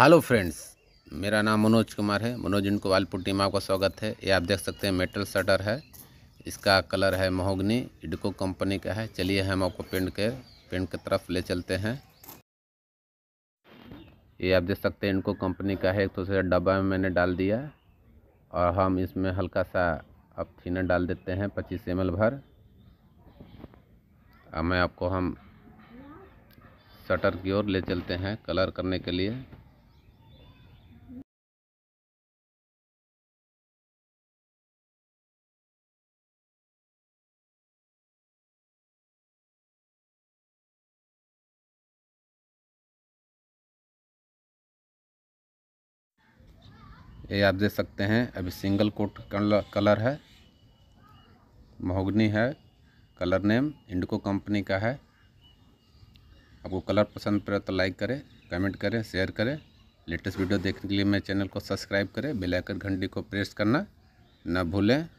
hello friends मेरा नाम मनोज कुमार है मनोज इनको वालपुर में आपका स्वागत है ये आप देख सकते हैं मेटल शटर है इसका कलर है महोगनी इडको कंपनी का है चलिए हम आपको पेंट के पेंट की तरफ ले चलते हैं ये आप देख सकते हैं इंडको कंपनी का है एक तो सर डब्बा में मैंने डाल दिया और हम इसमें हल्का सा अब थीनर डाल देते हैं पच्चीस एम भर अब मैं आपको हम शटर की ओर ले चलते हैं कलर करने के लिए ये आप देख सकते हैं अभी सिंगल कोट कलर है महोगनी है कलर नेम इंडिको कंपनी का है आपको कलर पसंद पड़े तो लाइक करें कमेंट करें शेयर करें लेटेस्ट वीडियो देखने के लिए मेरे चैनल को सब्सक्राइब करें बेल आइकन घंटी को प्रेस करना ना भूलें